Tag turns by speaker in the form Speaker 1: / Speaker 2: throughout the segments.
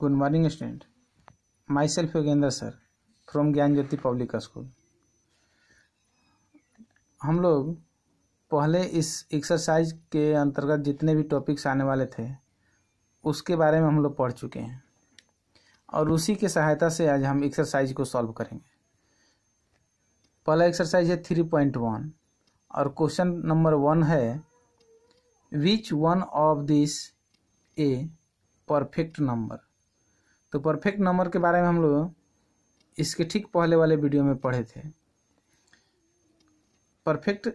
Speaker 1: good morning student myself Yogendra sir from Gyan Jyoti public school हम लोग पहले इस एक्सरसाइज के अंतर्गत जितने भी टॉपिक्स आने वाले थे उसके बारे में हम लोग पढ़ चुके हैं और उसी के सहायता से आज हम एक्सरसाइज को सॉल्व करेंगे पहला एक्सरसाइज है थ्री पॉइंट वन और क्वेश्चन नंबर वन है which one of this a perfect number तो परफेक्ट नंबर के बारे में हम लोग इसके ठीक पहले वाले वीडियो में पढ़े थे परफेक्ट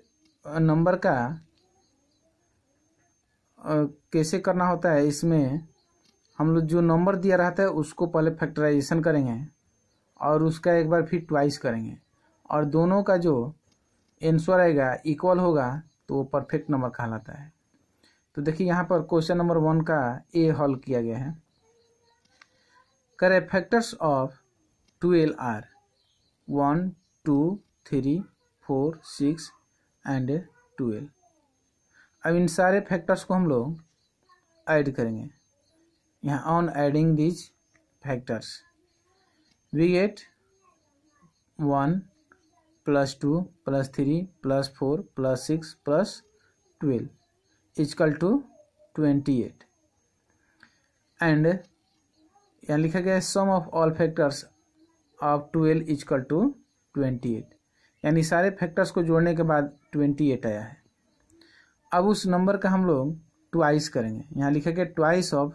Speaker 1: नंबर का कैसे करना होता है इसमें हम लोग जो नंबर दिया रहता है उसको पहले फैक्टराइजेशन करेंगे और उसका एक बार फिर ट्वाइस करेंगे और दोनों का जो एंसर आएगा इक्वल होगा तो वो परफेक्ट नंबर कहलाता है तो देखिए यहाँ पर क्वेश्चन नंबर वन का ए हल किया गया है करें factors of twelve are one two three four six and twelve अब इन सारे फैक्टर्स को हम लोग ऐड करेंगे यहाँ on adding these factors we get one plus two plus three plus four plus six plus twelve is equal to twenty eight and यहाँ लिखा गया है sum of all factors of twelve is equal to twenty eight यानी सारे factors को जोड़ने के बाद ट्वेंटी एट आया है अब उस नंबर का हम लोग ट्वाइस करेंगे यहाँ लिखा गया ट्वाइस ऑफ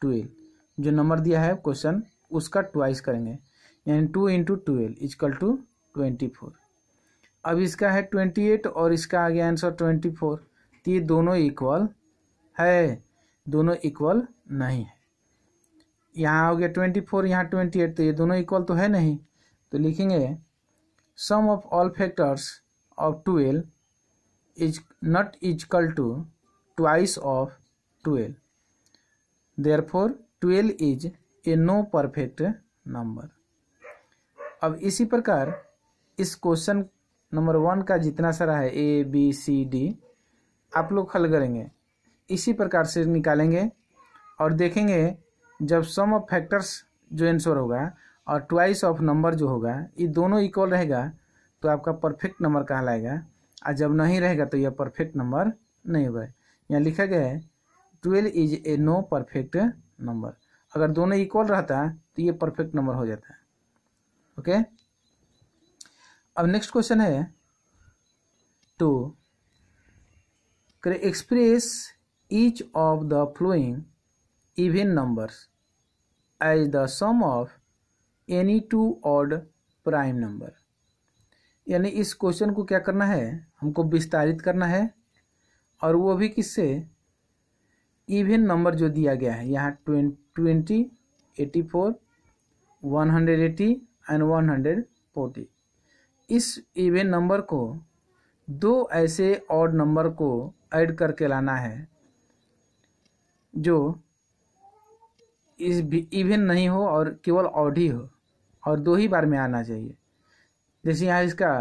Speaker 1: ट्वेल्व जो नंबर दिया है क्वेश्चन उसका ट्वाइस करेंगे यानी two into twelve is equal to twenty four अब इसका है ट्वेंटी एट और इसका आ गया आंसर ट्वेंटी फोर तो ये दोनों इक्वल है दोनों इक्वल नहीं है यहाँ हो गया ट्वेंटी फोर यहाँ ट्वेंटी एट तो ये दोनों इक्वल तो है नहीं तो लिखेंगे sum of all factors of twelve is not is equal to twice of twelve therefore twelve is a no perfect number अब इसी प्रकार इस क्वेश्चन नंबर वन का जितना सारा है ए बी सी डी आप लोग हल करेंगे इसी प्रकार से निकालेंगे और देखेंगे जब सम ऑफ फैक्टर्स जो आंसर होगा और ट्वाइस ऑफ नंबर जो होगा ये दोनों इक्वल रहेगा तो आपका परफेक्ट नंबर कहलाएगा और जब नहीं रहेगा तो यह परफेक्ट नंबर नहीं होगा यहाँ लिखा गया है twelve is a no perfect number अगर दोनों इक्वल रहता तो ये परफेक्ट नंबर हो जाता ओके अब नेक्स्ट क्वेश्चन है to express each of the following even numbers as the sum of any two odd prime number यानी इस क्वेश्चन को क्या करना है हमको विस्तारित करना है और वो भी किससे इवेन नंबर जो दिया गया है यहाँ twenty eighty four one hundred eighty and one hundred forty इस इवेन नंबर को दो ऐसे ऑड नंबर को ऐड करके लाना है जो इस नहीं हो और केवल ऑड ही हो और दो ही बार में आना चाहिए जैसे यहाँ इसका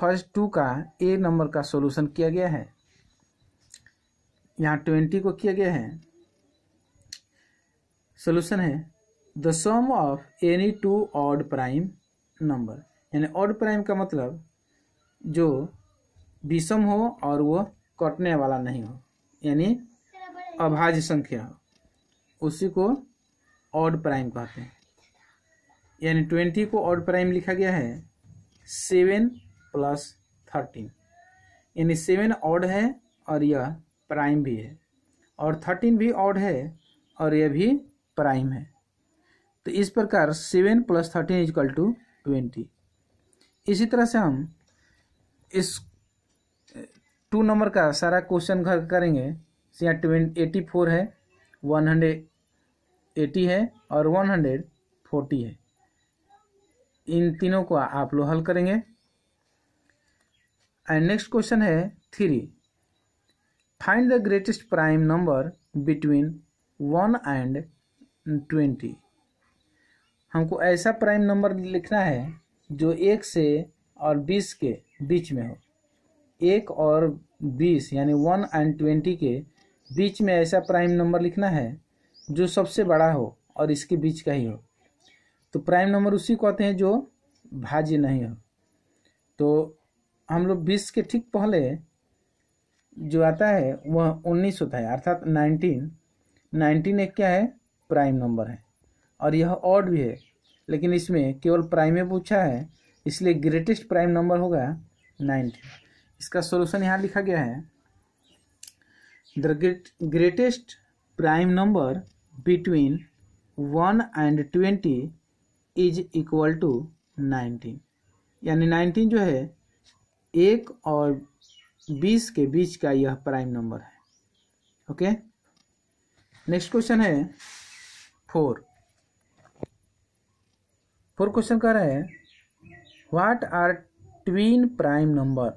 Speaker 1: फर्स्ट टू का ए नंबर का सॉल्यूशन किया गया है यहाँ ट्वेंटी को किया गया है सॉल्यूशन है the sum of any two odd prime number यानी ऑड प्राइम का मतलब जो विषम हो और वो कटने वाला नहीं हो यानी अभाज्य संख्या हो उसी को ऑड प्राइम कहते हैं यानी ट्वेंटी को ऑड प्राइम लिखा गया है सेवन प्लस थर्टीन यानी सेवन ऑड है और यह प्राइम भी है और थर्टीन भी ऑड है और यह भी प्राइम है तो इस प्रकार seven plus thirteen is equal to twenty इसी तरह से हम इस टू नंबर का सारा क्वेश्चन घर करेंगे यहाँ ट्वेंट एटी फोर है वन हंड्रेड एटी है और वन हंड्रेड फोर्टी है इन तीनों को आप लोग हल करेंगे एंड नेक्स्ट क्वेश्चन है three find the greatest prime number between one and twenty हमको ऐसा प्राइम नंबर लिखना है जो एक से और बीस के बीच में हो एक और बीस यानी वन एंड ट्वेंटी के बीच में ऐसा प्राइम नंबर लिखना है जो सबसे बड़ा हो और इसके बीच का ही हो तो प्राइम नंबर उसी को कहते हैं जो भाज्य नहीं हो तो हम लोग बीस के ठीक पहले जो आता है वह उन्नीस होता है अर्थात नाइनटीन नाइनटीन एक क्या है प्राइम नंबर है और यह ऑड भी है लेकिन इसमें केवल प्राइम में पूछा है इसलिए ग्रेटेस्ट प्राइम नंबर होगा नाइनटीन इसका सोल्यूशन यहाँ लिखा गया है the greatest prime number between 1 and 20 is equal to 19 यानी 19 जो है एक और 20 के बीच का यह प्राइम नंबर है ओके नेक्स्ट क्वेश्चन है फोर फोर क्वेश्चन कह रहे हैं what are twin prime number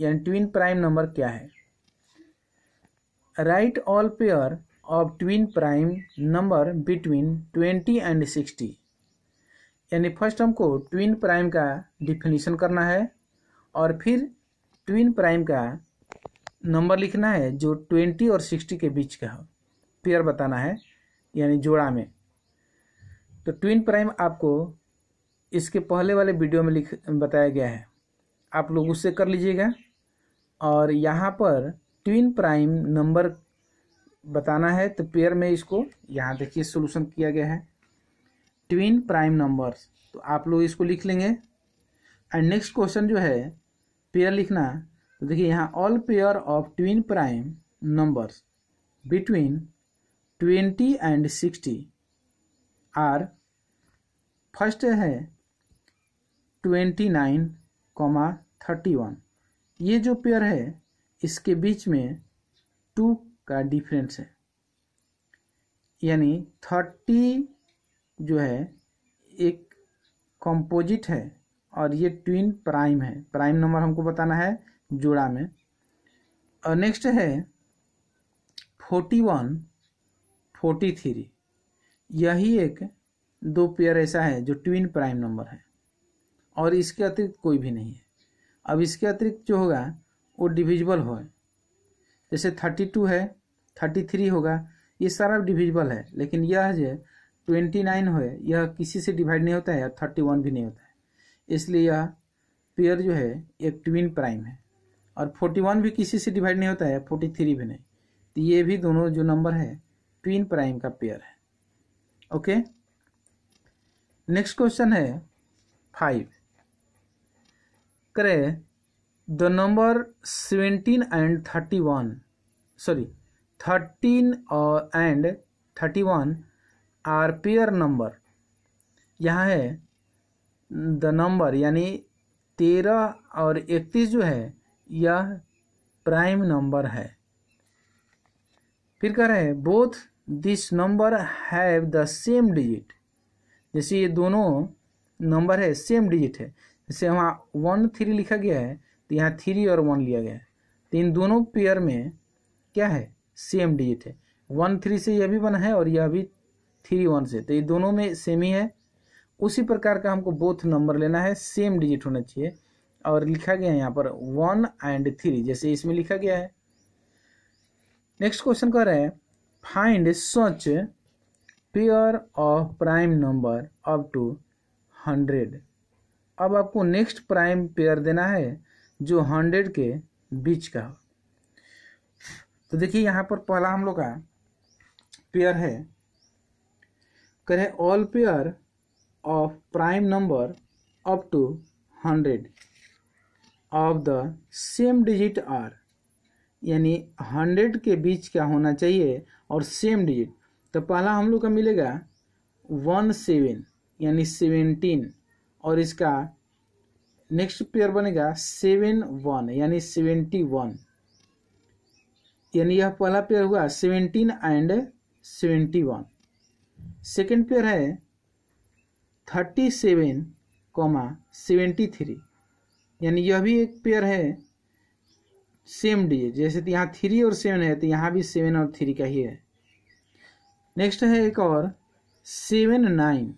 Speaker 1: यानी ट्वीन प्राइम नंबर क्या है right all pair of twin prime number between twenty and sixty यानी फर्स्ट हमको ट्विन प्राइम का डिफिनीशन करना है और फिर ट्विन प्राइम का नंबर लिखना है जो ट्वेंटी और सिक्सटी के बीच का हो पेयर बताना है यानी जोड़ा में तो ट्विन प्राइम आपको इसके पहले वाले वीडियो में लिख बताया गया है आप लोग उससे कर लीजिएगा और यहाँ पर ट्विन प्राइम नंबर बताना है तो पेयर में इसको यहाँ देखिए सोल्यूशन किया गया है ट्विन प्राइम नंबर्स तो आप लोग इसको लिख लेंगे एंड नेक्स्ट क्वेश्चन जो है पेयर लिखना तो देखिए यहाँ all pair of twin prime numbers between twenty and sixty are first है twenty nine comma thirty one ये जो पेयर है इसके बीच में टू का डिफरेंस है यानी थर्टी जो है एक कंपोजिट है और ये ट्विन प्राइम है प्राइम नंबर हमको बताना है जोड़ा में और नेक्स्ट है फोर्टी वन फोर्टी थ्री यही एक दो पेयर ऐसा है जो ट्विन प्राइम नंबर है और इसके अतिरिक्त कोई भी नहीं है अब इसके अतिरिक्त जो होगा वो डिविजिबल हो जैसे थर्टी टू है थर्टी थ्री होगा ये सारा डिविजिबल है लेकिन यह जो ट्वेंटी नाइन हो यह किसी से डिवाइड नहीं होता है या थर्टी वन भी नहीं होता है इसलिए यह पेयर जो है एक ट्विन प्राइम है और फोर्टी वन भी किसी से डिवाइड नहीं होता है फोर्टी थ्री भी नहीं तो ये भी दोनों जो नंबर है ट्विन प्राइम का पेयर है ओके नेक्स्ट क्वेश्चन है फाइव करे the number seventeen and thirty one sorry thirteen and thirty one are pair number यहाँ है द नंबर यानी तेरह और इकतीस जो है यह प्राइम नंबर है फिर कह रहे हैं both this number have the same digit जैसे ये दोनों नंबर है सेम डिजिट है जैसे वहाँ वन थ्री लिखा गया है तो यहाँ थ्री और वन लिया गया है तो इन दोनों पेयर में क्या है सेम डिजिट है वन थ्री से यह भी वन है और यह भी थ्री वन से तो ये दोनों में सेम ही है उसी प्रकार का हमको बोथ नंबर लेना है सेम डिजिट होना चाहिए और लिखा गया है यहाँ पर वन एंड थ्री जैसे इसमें लिखा गया है नेक्स्ट क्वेश्चन कह रहे हैं find such pair of prime number up to hundred अब आपको नेक्स्ट प्राइम पेयर देना है जो हंड्रेड के बीच का हो तो देखिए यहाँ पर पहला हम लोग का पेयर है करे all pair of prime number up to hundred of the same digit are यानी हंड्रेड के बीच का होना चाहिए और सेम डिजिट तो पहला हम लोग का मिलेगा वन सेवन यानी सेवेंटीन और इसका नेक्स्ट पेयर बनेगा सेवन वन यानी सेवेंटी वन यानी यह पहला पेयर हुआ seventeen and seventy one second pair है thirty seven comma seventy three यानी यह भी एक पेयर है सेम डी जैसे तो यहाँ थ्री और सेवन है तो यहाँ भी सेवन और थ्री का ही है नेक्स्ट है एक और सेवन नाइन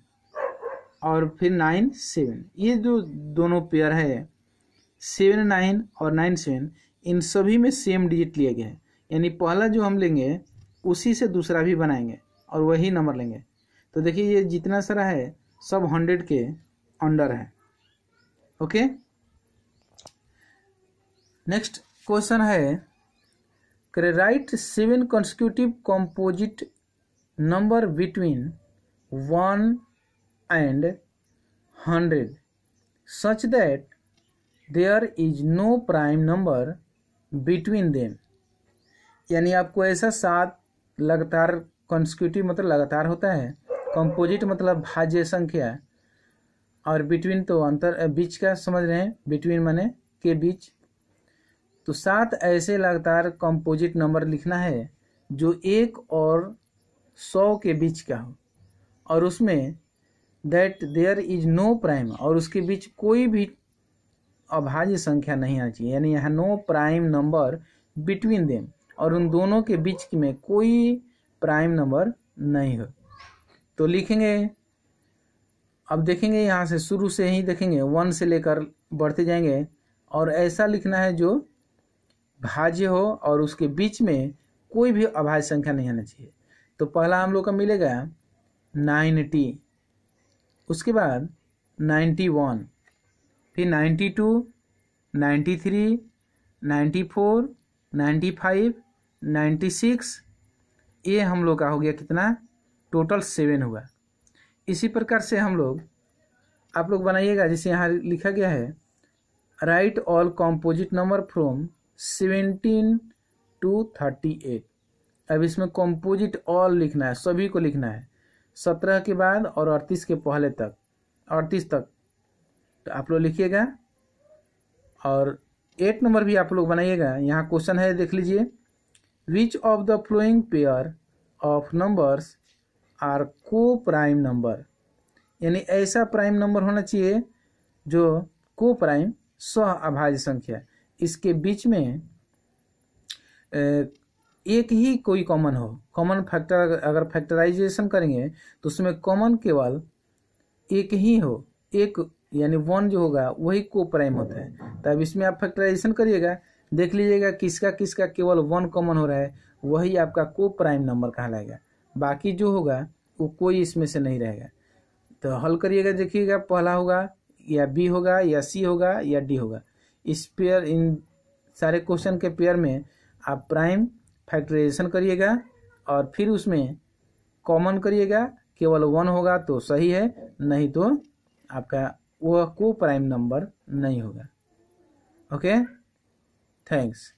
Speaker 1: और फिर नाइन सेवन ये जो दोनों पेयर है सेवन नाइन और नाइन सेवन इन सभी में सेम डिजिट लिया गया है यानी पहला जो हम लेंगे उसी से दूसरा भी बनाएंगे और वही नंबर लेंगे तो देखिए ये जितना सारा है सब हंड्रेड के अंडर है ओके नेक्स्ट क्वेश्चन है करे right seven consecutive composite number between one and 100 such that there is no prime number between them यानी आपको ऐसा सात लगातार कंसिक्यूटिव मतलब लगातार होता है कंपोजिट मतलब भाज्य संख्या और बिटवीन तो अंतर बीच का समझ रहे हैं बिटवीन माने के बीच तो सात ऐसे लगातार कंपोजिट नंबर लिखना है जो एक और सौ के बीच का हो और उसमें that there is no prime और उसके बीच कोई भी अभाज्य संख्या नहीं आनी चाहिए यानी यहाँ no prime number between them और उन दोनों के बीच में कोई प्राइम नंबर नहीं हो तो लिखेंगे अब देखेंगे यहाँ से शुरू से ही देखेंगे वन से लेकर बढ़ते जाएंगे और ऐसा लिखना है जो भाज्य हो और उसके बीच में कोई भी अभाज्य संख्या नहीं आना चाहिए तो पहला हम लोग का मिलेगा नाइनटी उसके बाद नाइन्टी वन फिर ninety two ninety three ninety four ninety five ninety six ये हम लोग का हो गया कितना टोटल सेवन हुआ इसी प्रकार से हम लोग आप लोग बनाइएगा जैसे यहाँ लिखा गया है right all composite number from seventeen to thirty eight अब इसमें कॉम्पोजिट ऑल लिखना है सभी को लिखना है सत्रह के बाद और अड़तीस के पहले तक अड़तीस तक तो आप लोग लिखिएगा और एट नंबर भी आप लोग बनाइएगा यहाँ क्वेश्चन है देख लीजिए which of the following pair of numbers are coprime number यानी ऐसा प्राइम नंबर होना चाहिए जो को प्राइम स्व अभाज्य संख्या इसके बीच में एक ही कोई कॉमन हो कॉमन फैक्टर अगर फैक्टराइजेशन करेंगे तो उसमें कॉमन केवल एक ही हो एक यानी वन जो होगा वही को प्राइम होता है तब तो इसमें आप फैक्टराइजेशन करिएगा देख लीजिएगा किसका किसका केवल वन कॉमन हो रहा है वही आपका को प्राइम नंबर कहलाएगा बाकी जो होगा वो कोई इसमें से नहीं रहेगा तो हल करिएगा देखिएगा पहला होगा या बी होगा या सी होगा या डी होगा इस पेयर इन सारे क्वेश्चन के पेयर में आप प्राइम फैक्टराइजेशन करिएगा और फिर उसमें कॉमन करिएगा केवल वन होगा तो सही है नहीं तो आपका वह को प्राइम नंबर नहीं होगा ओके थैंक्स